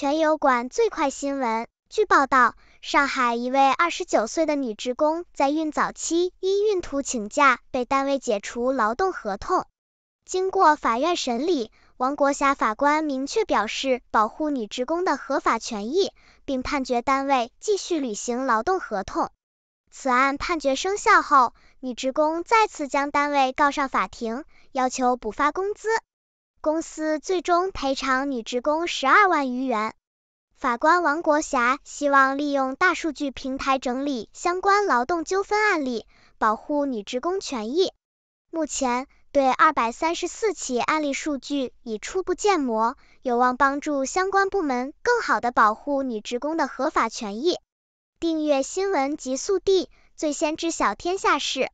全油管最快新闻：据报道，上海一位二十九岁的女职工在孕早期因孕吐请假，被单位解除劳动合同。经过法院审理，王国霞法官明确表示保护女职工的合法权益，并判决单位继续履行劳动合同。此案判决生效后，女职工再次将单位告上法庭，要求补发工资。公司最终赔偿女职工十二万余元。法官王国霞希望利用大数据平台整理相关劳动纠纷案例，保护女职工权益。目前，对二百三十四起案例数据已初步建模，有望帮助相关部门更好地保护女职工的合法权益。订阅新闻极速递，最先知晓天下事。